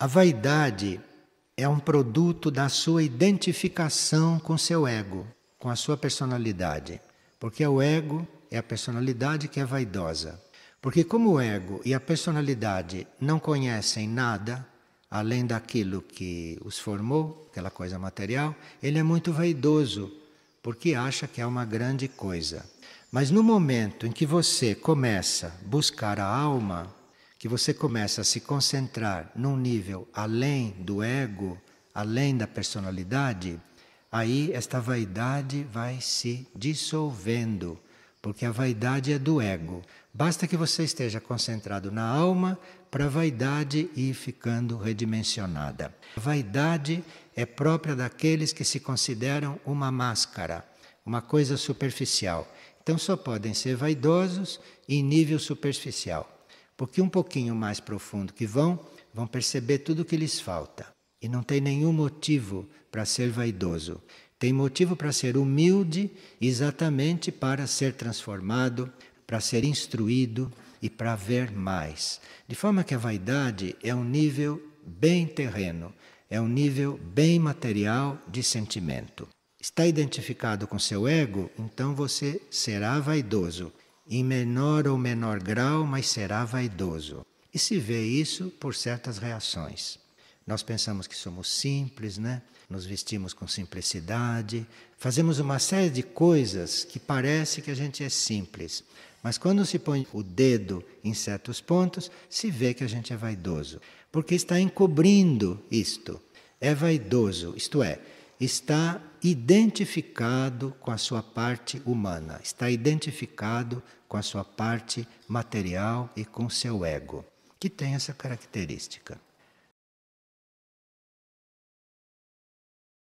A vaidade é um produto da sua identificação com seu ego, com a sua personalidade. Porque o ego é a personalidade que é vaidosa. Porque, como o ego e a personalidade não conhecem nada além daquilo que os formou, aquela coisa material, ele é muito vaidoso, porque acha que é uma grande coisa. Mas no momento em que você começa a buscar a alma, que você começa a se concentrar num nível além do ego, além da personalidade, aí esta vaidade vai se dissolvendo, porque a vaidade é do ego. Basta que você esteja concentrado na alma para a vaidade ir ficando redimensionada. A vaidade é própria daqueles que se consideram uma máscara, uma coisa superficial. Então só podem ser vaidosos em nível superficial porque um pouquinho mais profundo que vão, vão perceber tudo o que lhes falta. E não tem nenhum motivo para ser vaidoso. Tem motivo para ser humilde, exatamente para ser transformado, para ser instruído e para ver mais. De forma que a vaidade é um nível bem terreno, é um nível bem material de sentimento. Está identificado com seu ego, então você será vaidoso em menor ou menor grau, mas será vaidoso. E se vê isso por certas reações. Nós pensamos que somos simples, né? Nos vestimos com simplicidade, fazemos uma série de coisas que parece que a gente é simples, mas quando se põe o dedo em certos pontos, se vê que a gente é vaidoso, porque está encobrindo isto. É vaidoso, isto é, está identificado com a sua parte humana, está identificado com a sua parte material e com seu ego, que tem essa característica.